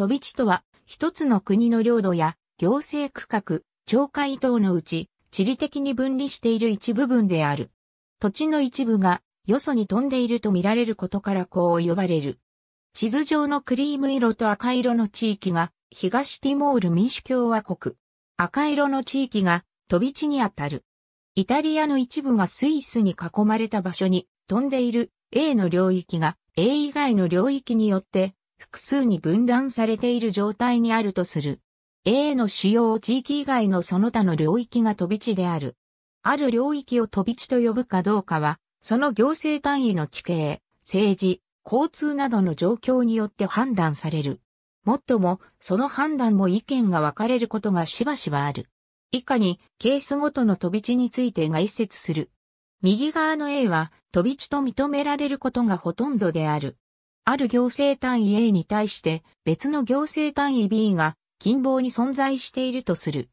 飛び地とは、一つの国の領土や行政区画、町会等のうち、地理的に分離している一部分である。土地の一部が、よそに飛んでいると見られることからこう呼ばれる。地図上のクリーム色と赤色の地域が、東ティモール民主共和国。赤色の地域が、飛び地にあたる。イタリアの一部がスイスに囲まれた場所に飛んでいる A の領域が A 以外の領域によって複数に分断されている状態にあるとする。A の主要地域以外のその他の領域が飛び地である。ある領域を飛び地と呼ぶかどうかは、その行政単位の地形、政治、交通などの状況によって判断される。もっとも、その判断も意見が分かれることがしばしばある。以下に、ケースごとの飛び地について概説する。右側の A は、飛び地と認められることがほとんどである。ある行政単位 A に対して別の行政単位 B が近傍に存在しているとする。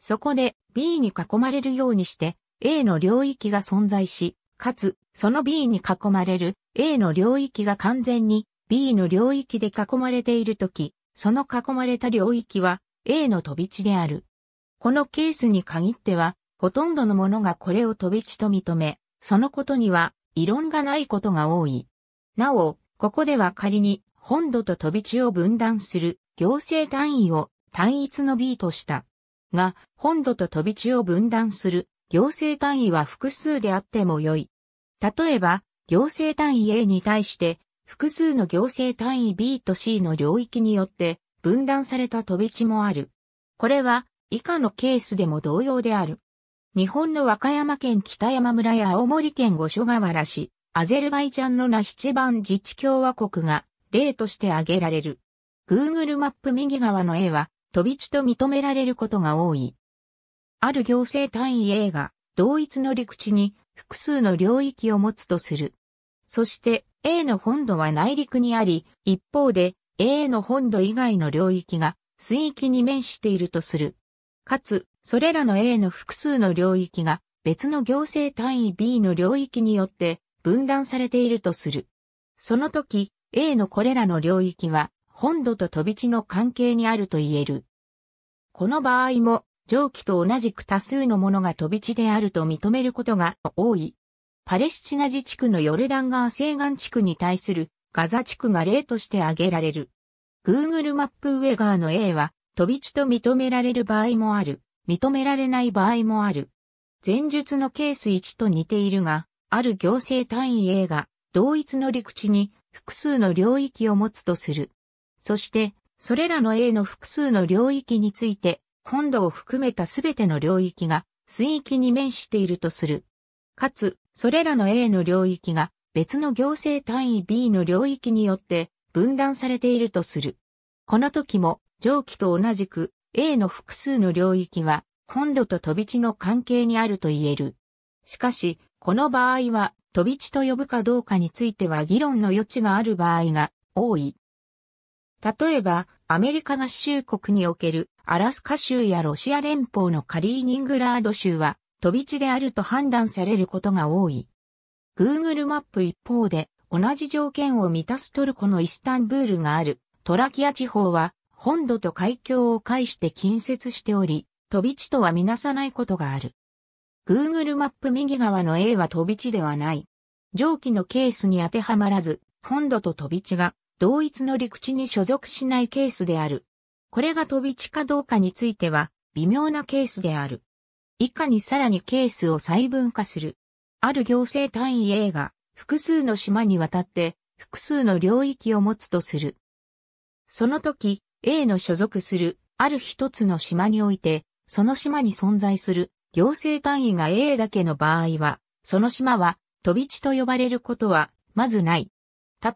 そこで B に囲まれるようにして A の領域が存在し、かつその B に囲まれる A の領域が完全に B の領域で囲まれているとき、その囲まれた領域は A の飛び地である。このケースに限っては、ほとんどのものがこれを飛び地と認め、そのことには異論がないことが多い。なお、ここでは仮に本土と飛び地を分断する行政単位を単一の B とした。が、本土と飛び地を分断する行政単位は複数であっても良い。例えば、行政単位 A に対して複数の行政単位 B と C の領域によって分断された飛び地もある。これは以下のケースでも同様である。日本の和歌山県北山村や青森県五所川原市、アゼルバイジャンのナヒチバン自治共和国が例として挙げられる。Google マップ右側の絵は飛び地と認められることが多い。ある行政単位 A が同一の陸地に複数の領域を持つとする。そして A の本土は内陸にあり、一方で A の本土以外の領域が水域に面しているとする。かつ、それらの A の複数の領域が別の行政単位 B の領域によって分断されているとする。その時、A のこれらの領域は、本土と飛び地の関係にあると言える。この場合も、蒸気と同じく多数のものが飛び地であると認めることが多い。パレスチナ自治区のヨルダン川西岸地区に対するガザ地区が例として挙げられる。Google マップウェガーの A は飛び地と認められる場合もある、認められない場合もある。前述のケース1と似ているが、ある行政単位 A が同一の陸地に複数の領域を持つとする。そして、それらの A の複数の領域について、本土を含めたすべての領域が水域に面しているとする。かつ、それらの A の領域が別の行政単位 B の領域によって分断されているとする。この時も、上記と同じく A の複数の領域は本土と飛び地の関係にあると言える。しかし、この場合は、飛び地と呼ぶかどうかについては議論の余地がある場合が多い。例えば、アメリカ合衆国におけるアラスカ州やロシア連邦のカリーニングラード州は飛び地であると判断されることが多い。Google マップ一方で同じ条件を満たすトルコのイスタンブールがあるトラキア地方は本土と海峡を介して近接しており、飛び地とはみなさないことがある。Google マップ右側の A は飛び地ではない。上記のケースに当てはまらず、本土と飛び地が同一の陸地に所属しないケースである。これが飛び地かどうかについては微妙なケースである。以下にさらにケースを細分化する。ある行政単位 A が複数の島にわたって複数の領域を持つとする。その時、A の所属するある一つの島において、その島に存在する行政単位が A だけの場合は、その島は飛び地と呼ばれることはまずない。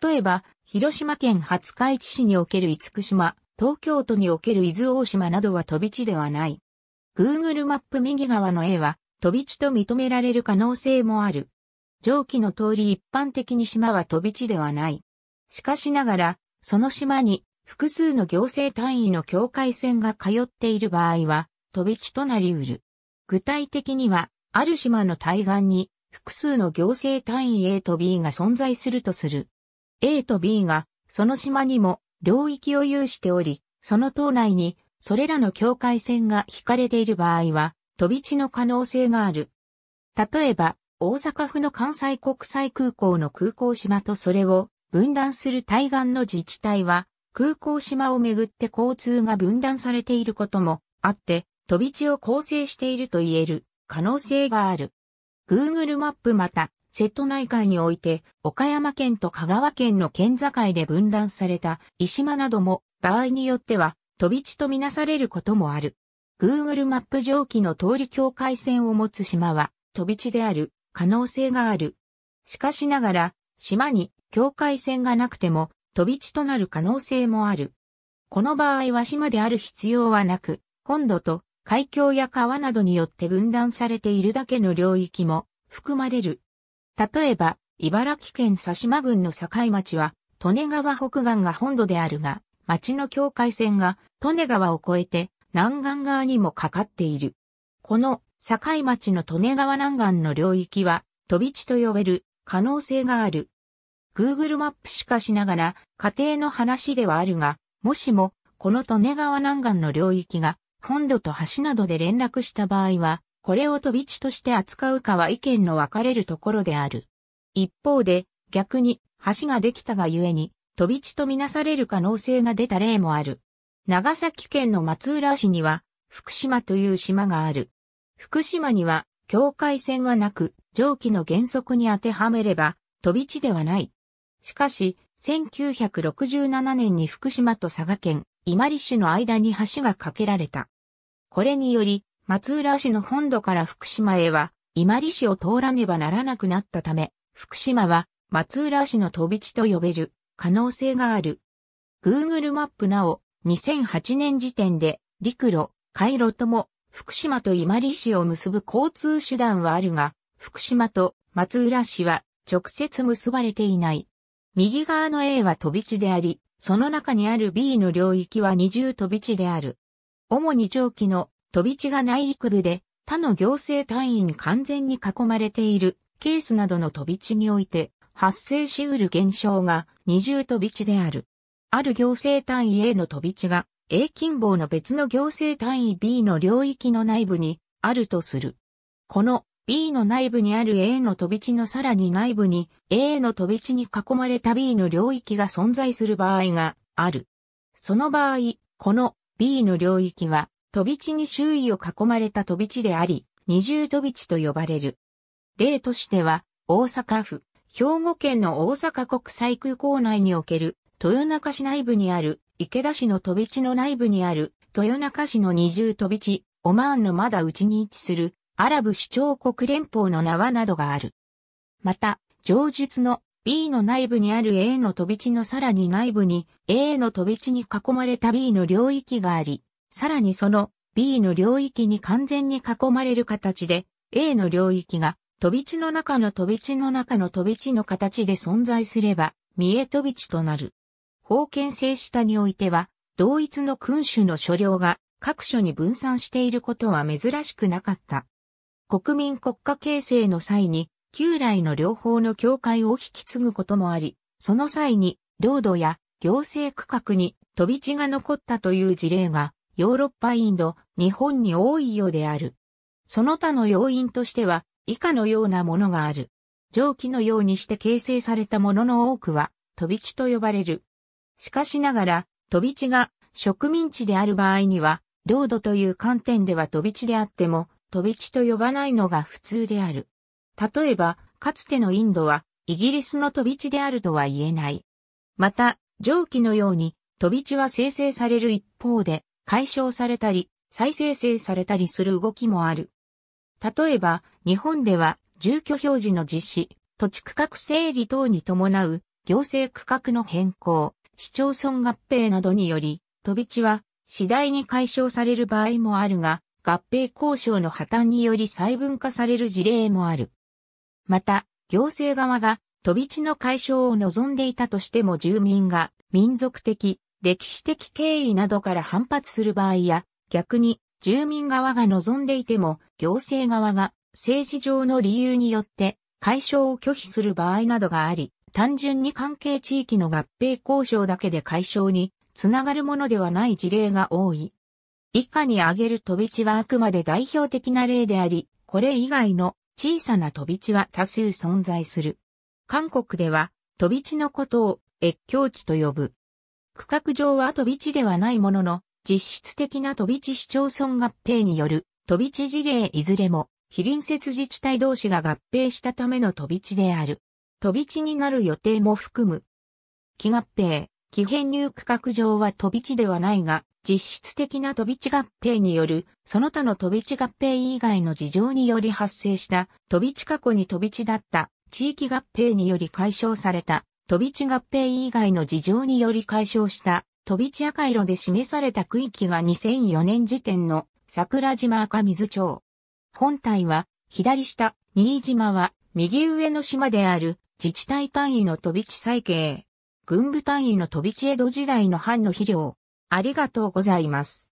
例えば、広島県廿日市市における厳島、東京都における伊豆大島などは飛び地ではない。Google マップ右側の A は飛び地と認められる可能性もある。上記の通り一般的に島は飛び地ではない。しかしながら、その島に複数の行政単位の境界線が通っている場合は、飛び地となり得る。具体的には、ある島の対岸に複数の行政単位 A と B が存在するとする。A と B がその島にも領域を有しており、その島内にそれらの境界線が引かれている場合は、飛び地の可能性がある。例えば、大阪府の関西国際空港の空港島とそれを分断する対岸の自治体は、空港島をめぐって交通が分断されていることもあって、飛び地を構成していると言える可能性がある。Google マップまた、瀬戸内海において、岡山県と香川県の県境で分断された石間なども、場合によっては、飛び地とみなされることもある。Google マップ上記の通り境界線を持つ島は、飛び地である可能性がある。しかしながら、島に境界線がなくても、飛び地となる可能性もある。この場合は島である必要はなく、本土と海峡や川などによって分断されているだけの領域も含まれる。例えば、茨城県佐島郡の境町は、利根川北岸が本土であるが、町の境界線が利根川を越えて南岸側にもかかっている。この境町の利根川南岸の領域は、飛び地と呼べる可能性がある。Google マップしかしながら、家庭の話ではあるが、もしも、この利根川南岸の領域が、本土と橋などで連絡した場合は、これを飛び地として扱うかは意見の分かれるところである。一方で、逆に、橋ができたがゆえに、飛び地とみなされる可能性が出た例もある。長崎県の松浦市には、福島という島がある。福島には、境界線はなく、上記の原則に当てはめれば、飛び地ではない。しかし、1967年に福島と佐賀県、伊万里市の間に橋が架けられた。これにより、松浦市の本土から福島へは、伊万里市を通らねばならなくなったため、福島は松浦市の飛び地と呼べる可能性がある。Google マップなお、2008年時点で、陸路、回路とも、福島と伊万里市を結ぶ交通手段はあるが、福島と松浦市は直接結ばれていない。右側の A は飛び地であり、その中にある B の領域は二重飛び地である。主に上記の飛び地が内陸部で他の行政単位に完全に囲まれているケースなどの飛び地において発生し得る現象が二重飛び地である。ある行政単位 A の飛び地が A 近傍の別の行政単位 B の領域の内部にあるとする。この B の内部にある A の飛び地のさらに内部に A の飛び地に囲まれた B の領域が存在する場合がある。その場合、この B の領域は飛び地に周囲を囲まれた飛び地であり、二重飛び地と呼ばれる。例としては、大阪府、兵庫県の大阪国際空港内における、豊中市内部にある、池田市の飛び地の内部にある、豊中市の二重飛び地、オマーンのまだ内に位置する、アラブ首長国連邦の縄などがある。また、上述の B の内部にある A の飛び地のさらに内部に A の飛び地に囲まれた B の領域があり、さらにその B の領域に完全に囲まれる形で A の領域が飛び地の中の飛び地の中の飛び地の形で存在すれば、三重飛び地となる。封建制下においては、同一の君主の所領が各所に分散していることは珍しくなかった。国民国家形成の際に、旧来の両方の境界を引き継ぐこともあり、その際に、領土や行政区画に飛び地が残ったという事例が、ヨーロッパインド、日本に多いようである。その他の要因としては、以下のようなものがある。蒸気のようにして形成されたものの多くは、飛び地と呼ばれる。しかしながら、飛び地が植民地である場合には、領土という観点では飛び地であっても、飛び地と呼ばないのが普通である。例えば、かつてのインドは、イギリスの飛び地であるとは言えない。また、上記のように、飛び地は生成される一方で、解消されたり、再生成されたりする動きもある。例えば、日本では、住居表示の実施、土地区画整理等に伴う、行政区画の変更、市町村合併などにより、飛び地は次第に解消される場合もあるが、合併交渉の破綻により細分化される事例もある。また、行政側が飛び地の解消を望んでいたとしても住民が民族的、歴史的経緯などから反発する場合や、逆に住民側が望んでいても行政側が政治上の理由によって解消を拒否する場合などがあり、単純に関係地域の合併交渉だけで解消につながるものではない事例が多い。以下に挙げる飛び地はあくまで代表的な例であり、これ以外の小さな飛び地は多数存在する。韓国では飛び地のことを越境地と呼ぶ。区画上は飛び地ではないものの、実質的な飛び地市町村合併による飛び地事例いずれも非隣接自治体同士が合併したための飛び地である。飛び地になる予定も含む。気合併、気編入区画上は飛び地ではないが、実質的な飛び地合併による、その他の飛び地合併以外の事情により発生した飛び地過去に飛び地だった地域合併により解消された飛び地合併以外の事情により解消した飛び地赤色で示された区域が2004年時点の桜島赤水町。本体は左下、新島は右上の島である自治体単位の飛び地再計。軍部単位の飛び地江戸時代の藩の肥料。ありがとうございます。